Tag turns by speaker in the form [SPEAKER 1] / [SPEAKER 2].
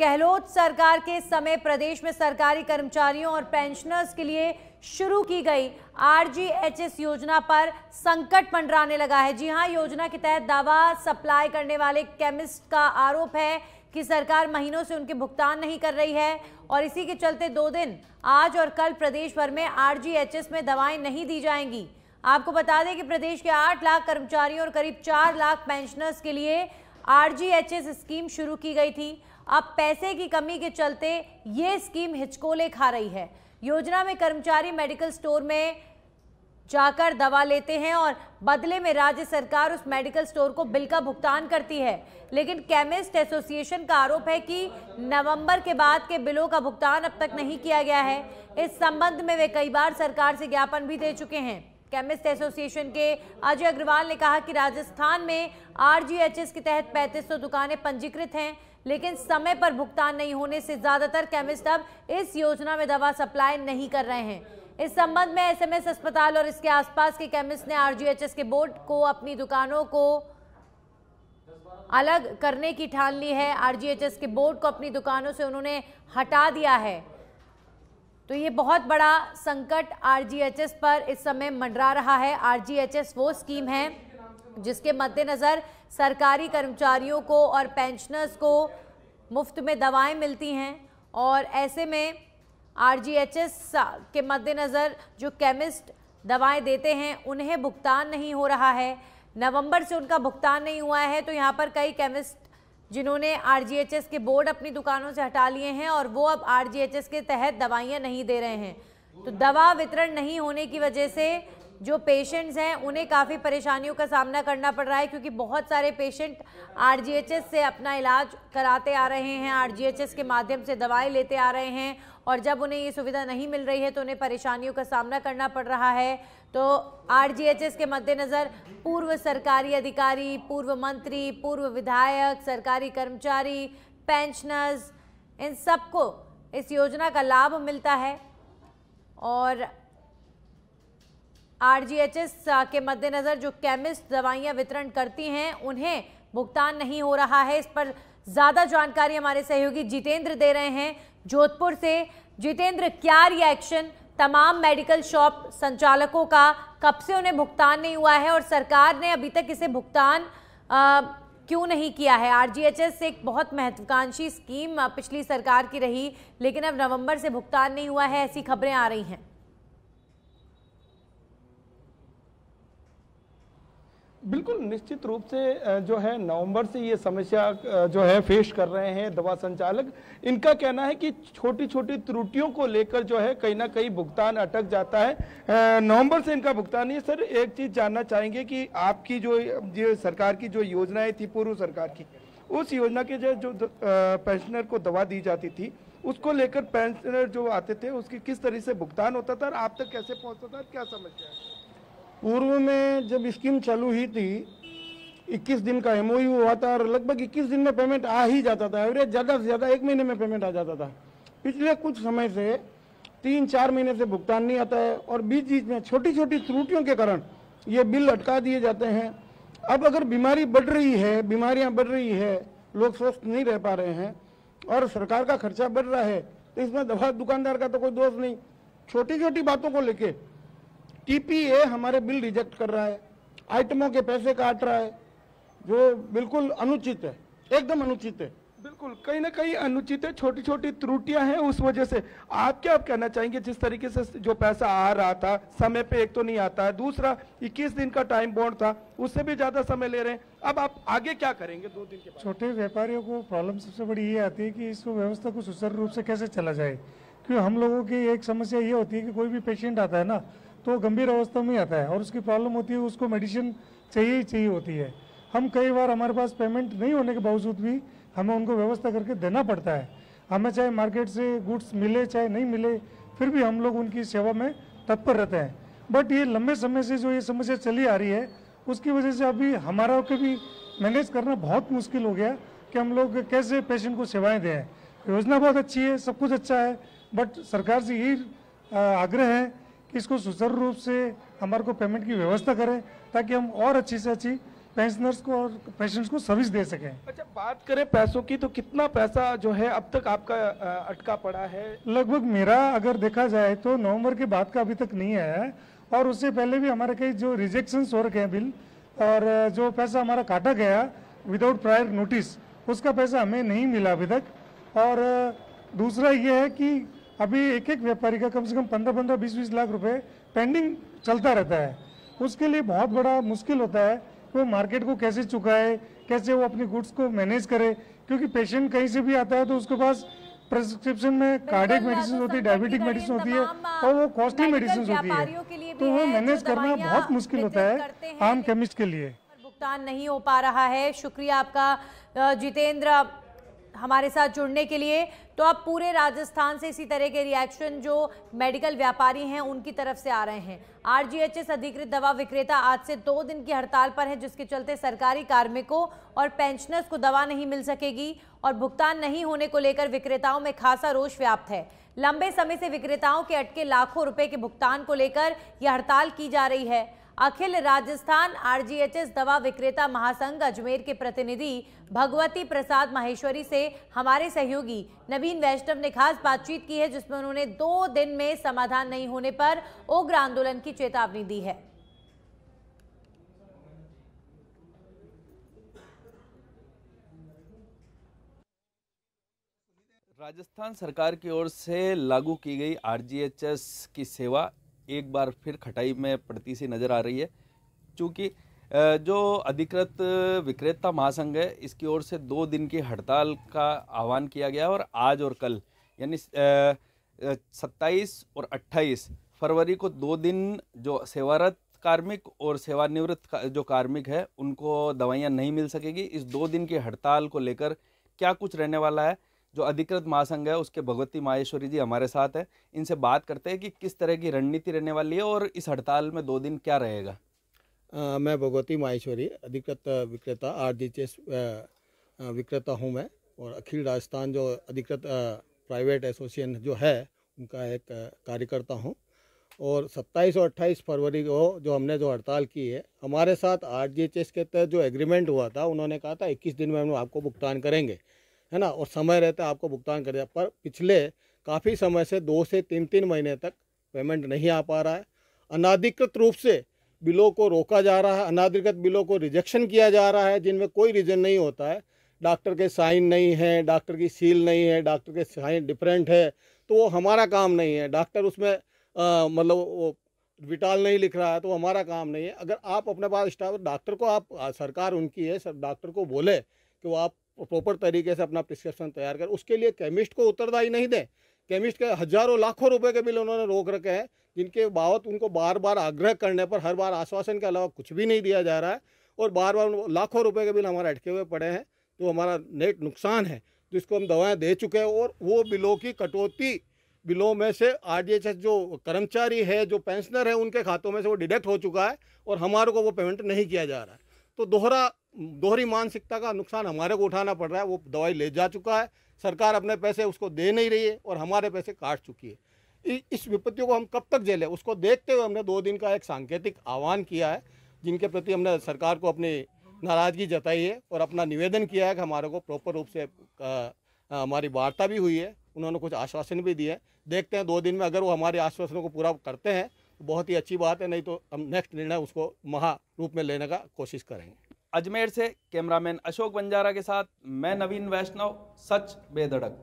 [SPEAKER 1] गहलोत सरकार के समय प्रदेश में सरकारी कर्मचारियों और पेंशनर्स के लिए शुरू की गई आरजीएचएस योजना पर संकट मंडराने लगा है जी हां योजना के तहत दवा सप्लाई करने वाले केमिस्ट का आरोप है कि सरकार महीनों से उनके भुगतान नहीं कर रही है और इसी के चलते दो दिन आज और कल प्रदेश भर में आरजीएचएस में दवाएं नहीं दी जाएंगी आपको बता दें कि प्रदेश के आठ लाख कर्मचारियों और करीब चार लाख पेंशनर्स के लिए आर स्कीम शुरू की गई थी अब पैसे की कमी के चलते ये स्कीम हिचकोले खा रही है योजना में कर्मचारी मेडिकल स्टोर में जाकर दवा लेते हैं और बदले में राज्य सरकार उस मेडिकल स्टोर को बिल का भुगतान करती है लेकिन केमिस्ट एसोसिएशन का आरोप है कि नवंबर के बाद के बिलों का भुगतान अब तक नहीं किया गया है इस संबंध में वे कई बार सरकार से ज्ञापन भी दे चुके हैं केमिस्ट एसोसिएशन के अजय अग्रवाल ने कहा कि राजस्थान में आरजीएचएस के तहत 3500 दुकानें पंजीकृत हैं लेकिन समय पर भुगतान नहीं होने से ज़्यादातर केमिस्ट अब इस योजना में दवा सप्लाई नहीं कर रहे हैं इस संबंध में एसएमएस अस्पताल और इसके आसपास के केमिस्ट ने आरजीएचएस के बोर्ड को अपनी दुकानों को अलग करने की ठान ली है आरजीएचएस के बोर्ड को अपनी दुकानों से उन्होंने हटा दिया है तो ये बहुत बड़ा संकट आरजीएचएस पर इस समय मंडरा रहा है आरजीएचएस वो स्कीम है जिसके मद्देनज़र सरकारी कर्मचारियों को और पेंशनर्स को मुफ्त में दवाएं मिलती हैं और ऐसे में आरजीएचएस के मद्देनज़र जो केमिस्ट दवाएं देते हैं उन्हें भुगतान नहीं हो रहा है नवंबर से उनका भुगतान नहीं हुआ है तो यहाँ पर कई केमिस्ट जिन्होंने आरजीएचएस के बोर्ड अपनी दुकानों से हटा लिए हैं और वो अब आरजीएचएस के तहत दवाइयाँ नहीं दे रहे हैं तो दवा वितरण नहीं होने की वजह से जो पेशेंट्स हैं उन्हें काफ़ी परेशानियों का सामना करना पड़ रहा है क्योंकि बहुत सारे पेशेंट आरजीएचएस से अपना इलाज कराते आ रहे हैं आरजीएचएस के माध्यम से दवाएं लेते आ रहे हैं और जब उन्हें ये सुविधा नहीं मिल रही है तो उन्हें परेशानियों का सामना करना पड़ रहा है तो आर के मद्देनज़र पूर्व सरकारी अधिकारी पूर्व मंत्री पूर्व विधायक सरकारी कर्मचारी पेंशनर्स इन सबको इस योजना का लाभ मिलता है और आरजीएचएस के मद्देनज़र जो केमिस्ट दवाइयाँ वितरण करती हैं उन्हें भुगतान नहीं हो रहा है इस पर ज़्यादा जानकारी हमारे सहयोगी जितेंद्र दे रहे हैं जोधपुर से जितेंद्र क्या रिएक्शन तमाम मेडिकल शॉप संचालकों का कब से उन्हें भुगतान नहीं हुआ है और सरकार ने अभी तक इसे भुगतान क्यों नहीं किया है आरजीएचएस एक बहुत महत्वाकांक्षी स्कीम पिछली सरकार की रही लेकिन अब नवंबर से भुगतान नहीं हुआ है ऐसी खबरें आ रही हैं
[SPEAKER 2] बिल्कुल निश्चित रूप से जो है नवंबर से ये समस्या जो है फेस कर रहे हैं दवा संचालक इनका कहना है कि छोटी छोटी त्रुटियों को लेकर जो है कहीं ना कहीं भुगतान अटक जाता है नवंबर से इनका भुगतान नहीं सर एक चीज़ जानना चाहेंगे कि आपकी जो ये सरकार की जो योजनाएं थी पूर्व सरकार की उस योजना के जो जो पेंशनर को दवा दी जाती थी उसको लेकर पेंशनर जो आते थे उसकी किस तरह से भुगतान होता था और आप तक कैसे पहुँचता था क्या समस्या है पूर्व में जब स्कीम चालू हुई थी 21 दिन का एम हुआ था और लगभग 21 दिन में पेमेंट आ ही जाता था एवरेज ज़्यादा से ज़्यादा एक महीने में पेमेंट आ जाता था पिछले कुछ समय से तीन चार महीने से भुगतान नहीं आता है और बीच बीच में छोटी छोटी त्रुटियों के कारण ये बिल अटका दिए जाते हैं अब अगर बीमारी बढ़ रही है बीमारियाँ बढ़ रही है लोग स्वस्थ नहीं रह पा रहे हैं और सरकार का खर्चा बढ़ रहा है तो इसमें दवा दुकानदार का तो कोई दोष नहीं छोटी छोटी बातों को लेके टीपीए हमारे बिल रिजेक्ट कर रहा है आइटमों के पैसे काट रहा है जो बिल्कुल अनुचित है एकदम अनुचित है बिल्कुल कहीं ना कहीं अनुचित है छोटी छोटी त्रुटियां हैं उस वजह से आप क्या आप कहना चाहेंगे जिस तरीके से जो पैसा आ रहा था समय पे एक तो नहीं आता है दूसरा 21 दिन का टाइम बॉन्ड था उससे भी ज़्यादा समय ले रहे हैं अब आप आगे क्या करेंगे दो दिन के
[SPEAKER 3] छोटे व्यापारियों को प्रॉब्लम सबसे बड़ी ये आती है कि इस व्यवस्था को सुचारू रूप से कैसे चला जाए क्योंकि हम लोगों की एक समस्या ये होती है कि कोई भी पेशेंट आता है ना तो गंभीर अवस्था में आता है और उसकी प्रॉब्लम होती है उसको मेडिसिन चाहिए ही चाहिए होती है हम कई बार हमारे पास पेमेंट नहीं होने के बावजूद भी हमें उनको व्यवस्था करके देना पड़ता है हमें चाहे मार्केट से गुड्स मिले चाहे नहीं मिले फिर भी हम लोग उनकी सेवा में तत्पर रहते हैं बट ये लंबे समय से जो ये समस्या चली आ रही है उसकी वजह से अभी हमारा के भी मैनेज करना बहुत मुश्किल हो गया कि हम लोग कैसे पेशेंट को सेवाएं दें योजना बहुत अच्छी है सब कुछ अच्छा है बट सरकार से यही आग्रह है इसको सुचारू रूप से हमारे को पेमेंट की व्यवस्था करें ताकि हम और अच्छी से अच्छी पेंशनर्स को और पेशेंट्स को सर्विस दे सकें अच्छा बात करें पैसों की तो कितना पैसा जो है
[SPEAKER 2] अब तक आपका अटका पड़ा है
[SPEAKER 3] लगभग मेरा अगर देखा जाए तो नवंबर के बाद का अभी तक नहीं आया है और उससे पहले भी हमारे कई जो रिजेक्शन हो रखे हैं बिल और जो पैसा हमारा काटा गया विदाउट प्रायर नोटिस उसका पैसा हमें नहीं मिला अभी तक और दूसरा ये है कि अभी एक एक व्यापारी का कम से कम पंद्रह पंद्रह बीस बीस लाख रुपए पेंडिंग चलता रहता है उसके लिए बहुत बड़ा मुश्किल होता है वो मार्केट को कैसे चुकाए कैसे वो अपनी गुड्स को मैनेज करे क्योंकि पेशेंट कहीं से भी आता है तो उसके पास प्रेस्क्रिप्शन में कार्डिक मेडिसिन होती है डायबिटिक मेडिसिन होती है और वो कॉस्टली मेडिसिन होती है तो वो मैनेज करना बहुत मुश्किल होता है आम केमिस्ट के लिए
[SPEAKER 1] भुगतान नहीं हो पा रहा है शुक्रिया आपका जितेंद्र हमारे साथ जुड़ने के लिए तो अब पूरे राजस्थान से इसी तरह के रिएक्शन जो मेडिकल व्यापारी हैं उनकी तरफ से आ रहे हैं आरजीएचएस अधिकृत दवा विक्रेता आज से दो दिन की हड़ताल पर है जिसके चलते सरकारी कार्मिकों और पेंशनर्स को दवा नहीं मिल सकेगी और भुगतान नहीं होने को लेकर विक्रेताओं में खासा रोष व्याप्त है लंबे समय से विक्रेताओं के अटके लाखों रुपए के भुगतान को लेकर यह हड़ताल की जा रही है अखिल राजस्थान आरजीएचएस दवा विक्रेता महासंघ अजमेर के प्रतिनिधि भगवती प्रसाद माहेश्वरी से हमारे सहयोगी नवीन वैष्णव ने खास बातचीत की है जिसमें उन्होंने दो दिन में समाधान नहीं होने पर उग्र आंदोलन की चेतावनी दी है
[SPEAKER 2] राजस्थान सरकार की ओर से लागू की गई आरजीएचएस की सेवा एक बार फिर खटाई में पड़ती सी नज़र आ रही है चूँकि जो अधिकृत विक्रेता महासंघ है इसकी ओर से दो दिन की हड़ताल का आह्वान किया गया और आज और कल यानी सत्ताईस और अट्ठाईस फरवरी को दो दिन जो सेवारत कार्मिक और सेवानिवृत्त का, जो कार्मिक है उनको दवाइयाँ नहीं मिल सकेगी इस दो दिन की हड़ताल को लेकर क्या कुछ रहने वाला है जो अधिकृत महासंघ है उसके भगवती माहेश्वरी जी हमारे साथ हैं इनसे बात करते हैं कि किस तरह की रणनीति रहने
[SPEAKER 4] वाली है और इस हड़ताल में दो दिन क्या रहेगा आ, मैं भगवती माहेश्वरी अधिकृत विक्रेता आर डी विक्रेता हूँ मैं और अखिल राजस्थान जो अधिकृत प्राइवेट एसोसिएशन जो है उनका एक कार्यकर्ता हूँ और 27 और 28 फरवरी को जो हमने जो हड़ताल की है हमारे साथ आर के तहत जो एग्रीमेंट हुआ था उन्होंने कहा था 21 दिन में हम आपको भुगतान करेंगे है ना और समय रहते आपको भुगतान कर दिया पर पिछले काफ़ी समय से दो से तीन तीन महीने तक पेमेंट नहीं आ पा रहा है अनाधिकृत रूप से बिलों को रोका जा रहा है अनाधिकृत बिलों को रिजेक्शन किया जा रहा है जिनमें कोई रीज़न नहीं होता है डॉक्टर के साइन नहीं है डॉक्टर की सील नहीं है डॉक्टर के साइन डिफरेंट है तो वो हमारा काम नहीं है डॉक्टर उसमें मतलब वो विटाल नहीं लिख रहा है तो हमारा काम नहीं है अगर आप अपने पास स्टाफ डॉक्टर को आप सरकार उनकी है सर डॉक्टर को बोले कि वो आप प्रॉपर तरीके से अपना प्रिस्क्रिप्शन तैयार करें उसके लिए केमिस्ट को उत्तरदायी नहीं दें केमिस्ट के हजारों लाखों रुपए के बिल उन्होंने रोक रखे हैं जिनके बाबत उनको बार बार आग्रह करने पर हर बार आश्वासन के अलावा कुछ भी नहीं दिया जा रहा है और बार बार लाखों रुपए के बिल हमारे अटके हुए पड़े हैं तो हमारा नेट नुकसान है जिसको हम दवाएं दे चुके हैं और वो बिलों की कटौती बिलों में से आर जो कर्मचारी है जो पेंशनर है उनके खातों में से वो डिडक्ट हो चुका है और हमारे को वो पेमेंट नहीं किया जा रहा है तो दोहरा दोहरी मानसिकता का नुकसान हमारे को उठाना पड़ रहा है वो दवाई ले जा चुका है सरकार अपने पैसे उसको दे नहीं रही है और हमारे पैसे काट चुकी है इस विपत्तियों को हम कब तक झेलें उसको देखते हुए हमने दो दिन का एक सांकेतिक आह्वान किया है जिनके प्रति हमने सरकार को अपनी नाराज़गी जताई है और अपना निवेदन किया है कि हमारे को प्रॉपर रूप से हमारी वार्ता भी हुई है उन्होंने कुछ आश्वासन भी दिए हैं देखते हैं दो दिन में अगर वो हमारे आश्वासनों को पूरा करते हैं तो बहुत ही अच्छी बात है नहीं तो हम नेक्स्ट निर्णय उसको महा रूप में लेने का कोशिश करेंगे
[SPEAKER 2] अजमेर से कैमरामैन अशोक बंजारा के साथ मैं नवीन वैष्णव सच बेधड़क